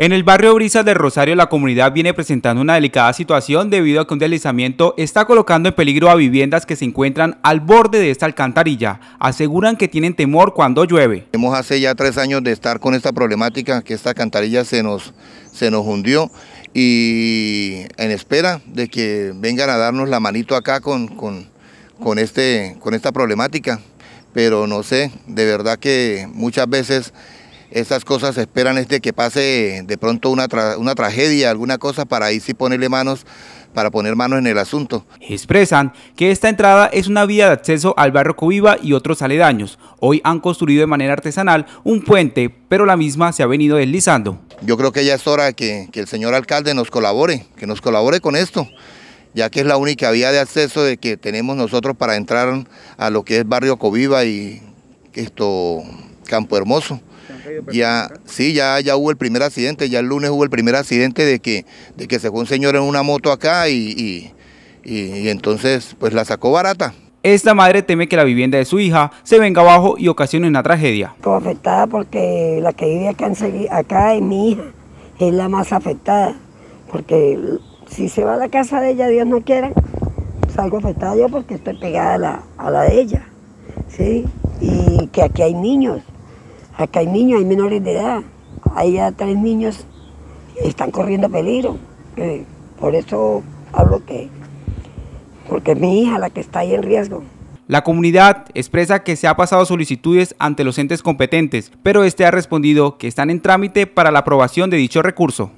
En el barrio Brisas de Rosario, la comunidad viene presentando una delicada situación debido a que un deslizamiento está colocando en peligro a viviendas que se encuentran al borde de esta alcantarilla. Aseguran que tienen temor cuando llueve. Hemos hace ya tres años de estar con esta problemática, que esta alcantarilla se nos, se nos hundió y en espera de que vengan a darnos la manito acá con, con, con, este, con esta problemática. Pero no sé, de verdad que muchas veces esas cosas esperan este que pase de pronto una, tragedia, alguna cosa, para ahí sí ponerle manos para poner manos en el asunto. Expresan que esta entrada es una vía de acceso al barrio Coviva y otros aledaños. Hoy han construido de manera artesanal un puente, pero la misma se ha venido deslizando. Yo creo que ya es hora que, el señor alcalde nos colabore, que nos colabore con esto ya que es la única vía de acceso de que tenemos nosotros para entrar a lo que es barrio Coviva y esto Campo Hermoso. Ya, sí, ya, hubo el primer accidente, ya el lunes hubo el primer accidente de que, de que se fue un señor en una moto acá y, entonces pues la sacó barata. Esta madre teme que la vivienda de su hija se venga abajo y ocasione una tragedia. Estoy afectada porque la que vive acá, acá es mi hija, es la más afectada, porque si se va a la casa de ella, Dios no quiera, salgo afectada yo porque estoy pegada a la, de ella, Y que aquí hay niños, Acá hay niños, hay menores de edad. Hay ya tres niños que están corriendo peligro. Eh, por eso hablo que, porque es mi hija la que está ahí en riesgo. La comunidad expresa que se ha pasado solicitudes ante los entes competentes, pero este ha respondido que están en trámite para la aprobación de dicho recurso.